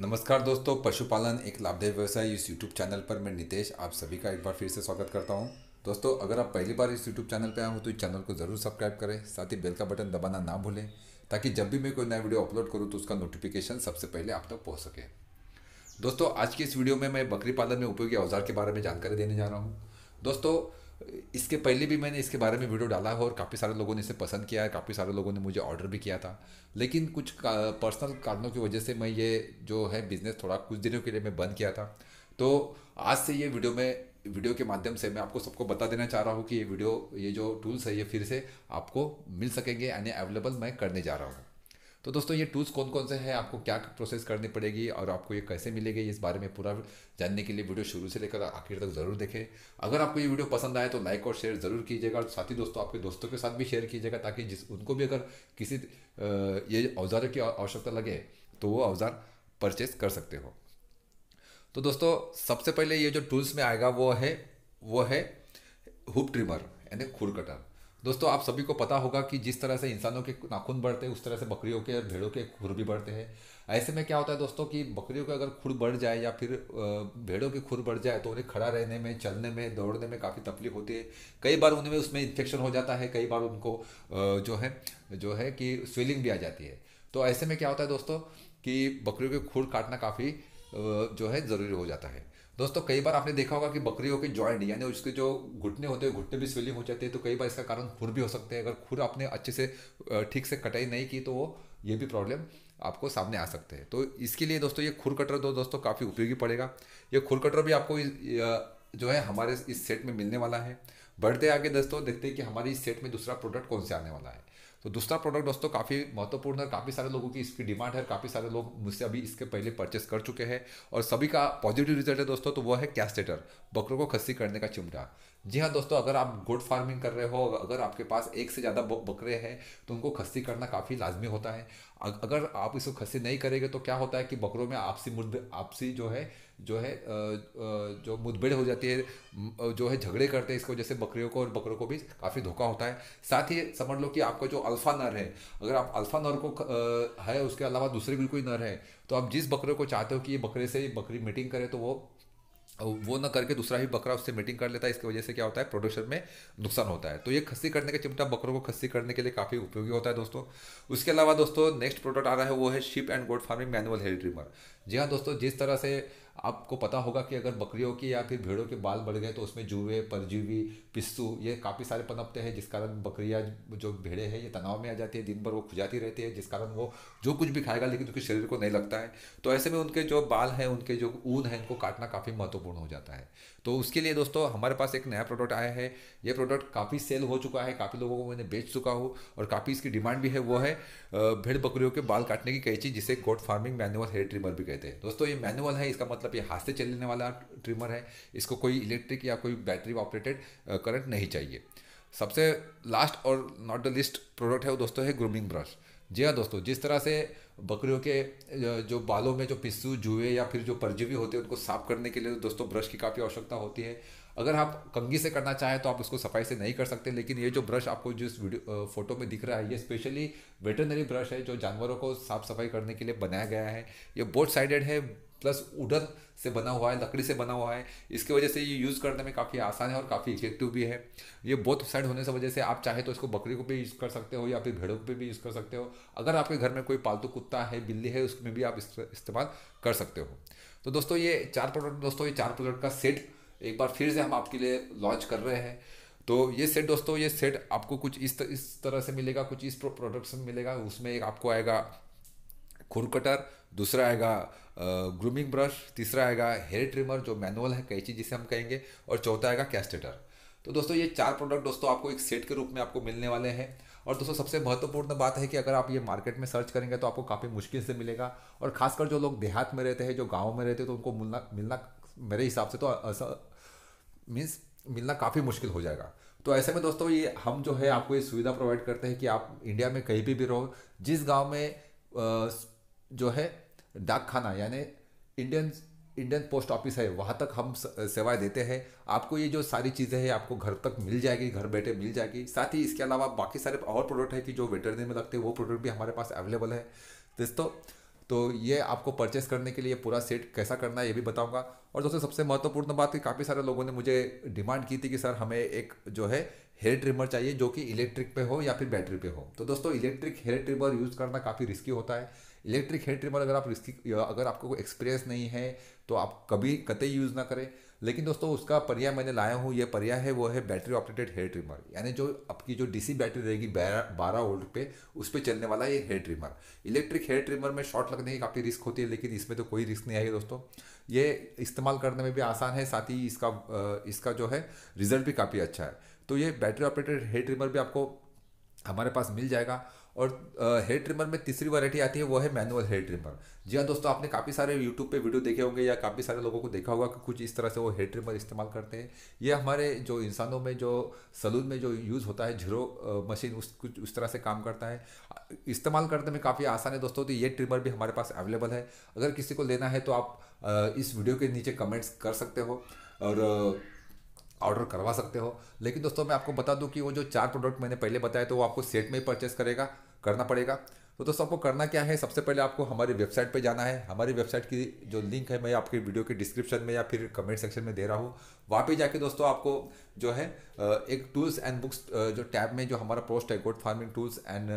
नमस्कार दोस्तों पशुपालन एक लाभदायी व्यवसाय इस यूट्यूब चैनल पर मैं नितेश आप सभी का एक बार फिर से स्वागत करता हूं दोस्तों अगर आप पहली बार इस यूट्यूब चैनल पर आए हो तो इस चैनल को ज़रूर सब्सक्राइब करें साथ ही बेल का बटन दबाना ना भूलें ताकि जब भी मैं कोई नया वीडियो अपलोड करूँ तो उसका नोटिफिकेशन सबसे पहले आप तक तो पहुँच सके दोस्तों आज की इस वीडियो में मैं बकरी पालन में उपयोगी औजार के बारे में जानकारी देने जा रहा हूँ दोस्तों इसके पहले भी मैंने इसके बारे में वीडियो डाला है और काफ़ी सारे लोगों ने इसे पसंद किया है काफ़ी सारे लोगों ने मुझे ऑर्डर भी किया था लेकिन कुछ पर्सनल कारणों की वजह से मैं ये जो है बिज़नेस थोड़ा कुछ दिनों के लिए मैं बंद किया था तो आज से ये वीडियो में वीडियो के माध्यम से मैं आपको सबको बता देना चाह रहा हूँ कि ये वीडियो ये जो टूल्स है ये फिर से आपको मिल सकेंगे यानी अवेलेबल मैं करने जा रहा हूँ तो दोस्तों ये टूल्स कौन कौन से हैं आपको क्या प्रोसेस करनी पड़ेगी और आपको ये कैसे मिलेगी इस बारे में पूरा जानने के लिए वीडियो शुरू से लेकर आखिर तक ज़रूर देखें अगर आपको ये वीडियो पसंद आए तो लाइक और शेयर ज़रूर कीजिएगा और साथ ही दोस्तों आपके दोस्तों के साथ भी शेयर कीजिएगा ताकि जिस उनको भी अगर किसी ये औजारों की आवश्यकता लगे तो वो औजार परचेस कर सकते हो तो दोस्तों सबसे पहले ये जो टूल्स में आएगा वो है वो है हुप ट्रिमर यानी खुर कटर दोस्तों आप सभी को पता होगा कि जिस तरह से इंसानों के नाखून बढ़ते हैं उस तरह से बकरियों के और भेड़ों के खुर भी बढ़ते हैं ऐसे में क्या होता है दोस्तों कि बकरियों के अगर खुर बढ़ जाए या फिर भेड़ों के खुर बढ़ जाए तो उन्हें खड़ा रहने में चलने में दौड़ने में काफ़ी तकलीफ होती है कई बार उनमें उसमें इन्फेक्शन हो जाता है कई बार उनको जो है जो है कि स्वेलिंग भी आ जाती है तो ऐसे में क्या होता है दोस्तों कि बकरियों के खुर काटना काफ़ी जो है ज़रूरी हो जाता है दोस्तों कई बार आपने देखा होगा कि बकरियों के ज्वाइंट यानी उसके जो घुटने होते हैं घुटने भी स्वेलिंग हो जाती है तो कई बार इसका कारण खुर भी हो सकते हैं अगर खुर आपने अच्छे से ठीक से कटाई नहीं की तो वो ये भी प्रॉब्लम आपको सामने आ सकते हैं तो इसके लिए दोस्तों ये खुर कटर दो तो दोस्तों काफ़ी उपयोगी पड़ेगा ये खुर कटर भी आपको जो है हमारे इस सेट में मिलने वाला है बढ़ते आगे दोस्तों देखते हैं कि हमारे इस सेट में दूसरा प्रोडक्ट कौन से आने वाला है तो दूसरा प्रोडक्ट दोस्तों काफ़ी महत्वपूर्ण है काफ़ी सारे लोगों की इसकी डिमांड है काफ़ी सारे लोग मुझसे अभी इसके पहले परचेस कर चुके हैं और सभी का पॉजिटिव रिजल्ट है दोस्तों तो वह है कैस्टेटर बकरों को खस्सी करने का चिमटा जी हाँ दोस्तों अगर आप गोट फार्मिंग कर रहे हो अगर आपके पास एक से ज़्यादा बकरे हैं तो उनको खस्सी करना काफ़ी लाजमी होता है अगर आप इसको खस्सी नहीं करेंगे तो क्या होता है कि बकरों में आपसी मुद आपसी जो है जो है जो मुठभेड़ हो जाती है जो है झगड़े करते हैं इसको जैसे बकरियों को और बकरों को भी काफ़ी धोखा होता है साथ ही समझ लो कि आपका जो अल्फ़ा नर है अगर आप अल्फ़ा नर को है उसके अलावा दूसरे भी कोई नर है तो आप जिस बकरे को चाहते हो कि ये बकरे से बकरी मीटिंग करे तो वो वो ना करके दूसरा ही बकरा उससे मीटिंग कर लेता है इसकी वजह से क्या होता है प्रोडक्शन में नुकसान होता है तो ये खस्सी करने का चिमटा बकरों को खस्सी करने के लिए काफ़ी उपयोगी होता है दोस्तों उसके अलावा दोस्तों नेक्स्ट प्रोडक्ट आ रहा है वो है sheep and goat farming manual hair trimmer जी हाँ दोस्तों जिस तरह से आपको पता होगा कि अगर बकरियों के या फिर भेड़ों के बाल बढ़ गए तो उसमें जुए परजीवी पिस्सू ये काफ़ी सारे पनपते हैं जिस कारण बकरियाँ जो भेड़े हैं ये तनाव में आ जाती है दिन भर वो खुजाती रहती है जिस कारण वो जो कुछ भी खाएगा लेकिन उसके शरीर को नहीं लगता है तो ऐसे में उनके जो बाल हैं उनके जो ऊन है उनको काटना काफ़ी महत्वपूर्ण हो जाता है तो उसके लिए दोस्तों हमारे पास एक नया प्रोडक्ट आया है ये प्रोडक्ट काफ़ी सेल हो चुका है काफ़ी लोगों को मैंने बेच चुका हूँ और काफ़ी इसकी डिमांड भी है वो है भेड़ बकरियों के बाल काटने की कैची जिसे goat farming manual hair trimmer भी कहते हैं दोस्तों ये मैनुअल है इसका मतलब मतलब ये हाथ से चलने वाला ट्रिमर है इसको कोई इलेक्ट्रिक या कोई बैटरी ऑपरेटेड करंट नहीं चाहिए सबसे लास्ट और नॉट द लिस्ट प्रोडक्ट है वो दोस्तों है ग्रूमिंग ब्रश जी हाँ दोस्तों जिस तरह से बकरियों के जो बालों में जो पिस्सू जुए या फिर जो परजीवी होते हैं उनको साफ करने के लिए दोस्तों ब्रश की काफ़ी आवश्यकता होती है अगर आप कंगी से करना चाहें तो आप उसको सफाई से नहीं कर सकते लेकिन ये जो ब्रश आपको जिस वीडियो फोटो में दिख रहा है ये स्पेशली वेटरनरी ब्रश है जो जानवरों को साफ सफाई करने के लिए बनाया गया है ये बोथ साइडेड है प्लस उधर से बना हुआ है लकड़ी से बना हुआ है इसकी वजह से ये यूज़ करने में काफ़ी आसान है और काफ़ी इफेक्टिव भी है ये बहुत साइड होने से वजह से आप चाहे तो इसको बकरी को भी यूज़ कर सकते हो या फिर भेड़ों पर भी यूज़ कर सकते हो अगर आपके घर में कोई पालतू कुत्ता है बिल्ली है उसमें भी आप इस्तेमाल कर सकते हो तो दोस्तों ये चार प्रोडक्ट दोस्तों ये चार प्रोडक्ट का सेट एक बार फिर से हम आपके लिए लॉन्च कर रहे हैं तो ये सेट दोस्तों ये सेट आपको कुछ इस इस तरह से मिलेगा कुछ इस प्रोडक्ट से मिलेगा उसमें एक आपको आएगा खुर कटर दूसरा आएगा ग्रूमिंग ब्रश तीसरा आएगा हेयर ट्रिमर जो मैनुअल है कैची जिसे हम कहेंगे और चौथा आएगा कैस्टेटर तो दोस्तों ये चार प्रोडक्ट दोस्तों आपको एक सेट के रूप में आपको मिलने वाले हैं और दोस्तों सबसे महत्वपूर्ण बात है कि अगर आप ये मार्केट में सर्च करेंगे तो आपको काफ़ी मुश्किल से मिलेगा और खासकर जो लोग देहात में रहते हैं जो गाँव में रहते हैं तो उनको मिलना मिलना मेरे हिसाब से तो मीन्स मिलना काफ़ी मुश्किल हो जाएगा तो ऐसे में दोस्तों ये हम जो है आपको ये सुविधा प्रोवाइड करते हैं कि आप इंडिया में कहीं भी भी रहो जिस गांव में जो है डाक खाना यानी इंडियन इंडियन पोस्ट ऑफिस है वहाँ तक हम सेवाएं देते हैं आपको ये जो सारी चीज़ें हैं आपको घर तक मिल जाएगी घर बैठे मिल जाएगी साथ ही इसके अलावा बाकी सारे और प्रोडक्ट है कि जो वेटरनरी में लगते हैं वो प्रोडक्ट भी हमारे पास अवेलेबल है दोस्तों तो, तो ये आपको परचेस करने के लिए पूरा सेट कैसा करना है ये भी बताऊंगा और दोस्तों सबसे महत्वपूर्ण बात कि काफ़ी सारे लोगों ने मुझे डिमांड की थी कि सर हमें एक जो है हेयर ट्रिमर चाहिए जो कि इलेक्ट्रिक पे हो या फिर बैटरी पे हो तो दोस्तों इलेक्ट्रिक हेयर ट्रिमर यूज़ करना काफ़ी रिस्की होता है इलेक्ट्रिक हेयर ट्रिमर अगर आप रिस्की अगर आपको कोई एक्सपीरियंस नहीं है तो आप कभी कतई यूज़ ना करें लेकिन दोस्तों उसका पर्याय मैंने लाया हूँ ये पर्याय है वो है बैटरी ऑपरेटेड हेयर ट्रिमर यानी जो आपकी जो डीसी बैटरी रहेगी बारह वोल्ट पे उस पर चलने वाला ये hair trimmer electric hair trimmer में शॉर्ट लगने की काफ़ी रिस्क होती है लेकिन इसमें तो कोई रिस्क नहीं आएगी दोस्तों ये इस्तेमाल करने में भी आसान है साथ ही इसका इसका जो है रिजल्ट भी काफ़ी अच्छा है तो ये बैटरी ऑपरेटेड हेयर ट्रिमर भी आपको हमारे पास मिल जाएगा और हेयर ट्रिमर में तीसरी वैरायटी आती है वो है मैनुअल हेयर ट्रिमर जी हाँ दोस्तों आपने काफ़ी सारे यूट्यूब पे वीडियो देखे होंगे या काफ़ी सारे लोगों को देखा होगा कि कुछ इस तरह से वो हेयर ट्रिमर इस्तेमाल करते हैं ये हमारे जो इंसानों में जो सलून में जो यूज़ होता है झिरो मशीन उस कुछ उस तरह से काम करता है इस्तेमाल करने में काफ़ी आसान है दोस्तों तो ये ट्रिमर भी हमारे पास अवेलेबल है अगर किसी को लेना है तो आप इस वीडियो के नीचे कमेंट्स कर सकते हो और ऑर्डर करवा सकते हो लेकिन दोस्तों मैं आपको बता दूं कि वो जो चार प्रोडक्ट मैंने पहले बताया तो वो आपको सेट में ही परचेस करेगा करना पड़ेगा तो दोस्तों आपको करना क्या है सबसे पहले आपको हमारी वेबसाइट पे जाना है हमारी वेबसाइट की जो लिंक है मैं आपके वीडियो के डिस्क्रिप्शन में या फिर कमेंट सेक्शन में दे रहा हूँ वहाँ पे जाके दोस्तों आपको जो है एक टूल्स एंड बुक्स जो टैब में जो हमारा पोस्ट है गोड फार्मिंग टूल्स एंड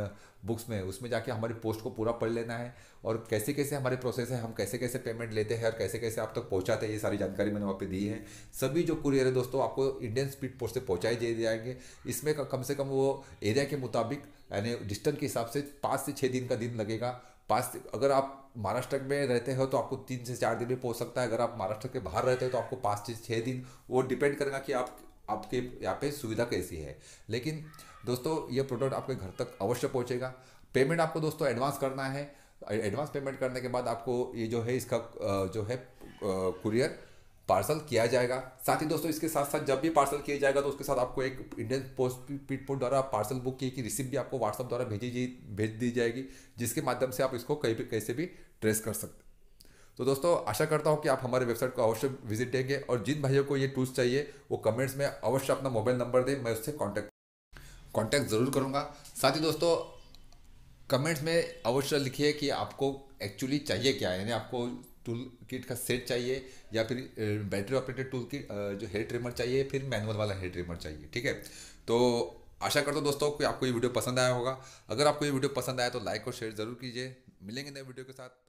बुक्स में उसमें जाके हमारी पोस्ट को पूरा पढ़ लेना है और कैसे कैसे हमारे प्रोसेस है हम कैसे कैसे पेमेंट लेते हैं और कैसे कैसे आप तक तो पहुँचाते हैं ये सारी जानकारी मैंने वहाँ पर दी है सभी जो कुरियर है दोस्तों आपको इंडियन स्पीड पोस्ट से पहुँचाए दिए जाएंगे इसमें कम से कम वो एरिया के मुताबिक यानी डिस्टेंस के हिसाब से पाँच से छः दिन का दिन लगेगा पाँच अगर आप महाराष्ट्र में रहते हो तो आपको तीन से चार दिन में पहुँच सकता है अगर आप महाराष्ट्र के बाहर रहते हो तो आपको पाँच से छः दिन वो डिपेंड करेगा कि आप आपके यहाँ पे सुविधा कैसी है लेकिन दोस्तों ये प्रोडक्ट आपके घर तक अवश्य पहुँचेगा पेमेंट आपको दोस्तों एडवांस करना है एडवांस पेमेंट करने के बाद आपको ये जो है इसका जो है कुरियर पार्सल किया जाएगा साथ ही दोस्तों इसके साथ साथ जब भी पार्सल किया जाएगा तो उसके साथ आपको एक इंडियन पोस्ट पीटपोर्ट द्वारा पार्सल बुक किए की रिसिप्ट भी आपको व्हाट्सअप द्वारा भेजी भेज दी जाएगी जिसके माध्यम से आप इसको कहीं भी कैसे भी ट्रेस कर सकते तो दोस्तों आशा करता हूँ कि आप हमारे वेबसाइट को अवश्य विजिट देंगे और जिन भाइयों को ये टूल्स चाहिए वो कमेंट्स में अवश्य अपना मोबाइल नंबर दें मैं उससे कॉन्टैक्ट कॉन्टैक्ट ज़रूर करूँगा साथ ही दोस्तों कमेंट्स में अवश्य लिखिए कि आपको एक्चुअली चाहिए क्या यानी आपको टूल किट का सेट चाहिए या फिर बैटरी ऑपरेटेड टूल किट जो हेयर ट्रिमर चाहिए फिर मैनुअल वाला हेयर ट्रिमर चाहिए ठीक है तो आशा करता हूँ दोस्तों कि आपको ये वीडियो पसंद आया होगा अगर आपको ये वीडियो पसंद आया तो लाइक और शेयर ज़रूर कीजिए मिलेंगे नए वीडियो के साथ